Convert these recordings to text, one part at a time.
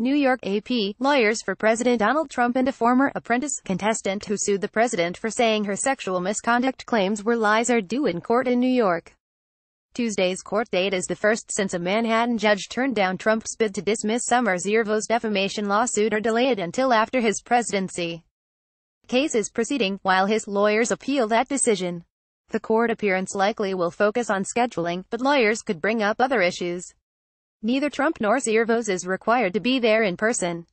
New York AP, lawyers for President Donald Trump and a former apprentice contestant who sued the president for saying her sexual misconduct claims were lies are due in court in New York. Tuesday's court date is the first since a Manhattan judge turned down Trump's bid to dismiss Summer Ziervo's defamation lawsuit or delay it until after his presidency. Case is proceeding, while his lawyers appeal that decision. The court appearance likely will focus on scheduling, but lawyers could bring up other issues. Neither Trump nor Ziervos is required to be there in person.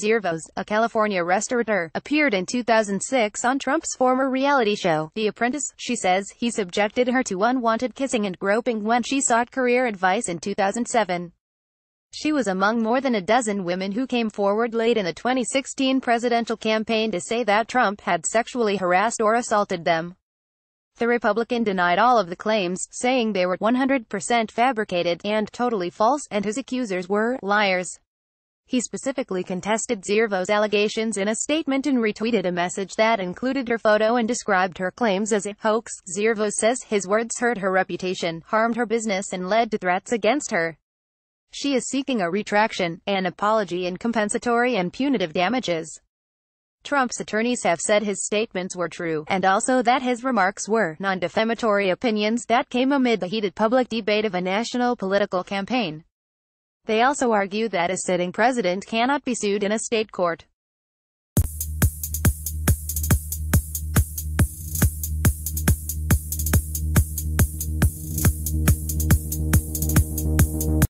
Ziervos, a California restaurateur, appeared in 2006 on Trump's former reality show, The Apprentice. She says he subjected her to unwanted kissing and groping when she sought career advice in 2007. She was among more than a dozen women who came forward late in the 2016 presidential campaign to say that Trump had sexually harassed or assaulted them. The Republican denied all of the claims, saying they were 100% fabricated and totally false, and his accusers were liars. He specifically contested Zirvo's allegations in a statement and retweeted a message that included her photo and described her claims as a hoax. Zirvo says his words hurt her reputation, harmed her business and led to threats against her. She is seeking a retraction, an apology and compensatory and punitive damages. Trump's attorneys have said his statements were true, and also that his remarks were non-defamatory opinions that came amid the heated public debate of a national political campaign. They also argue that a sitting president cannot be sued in a state court.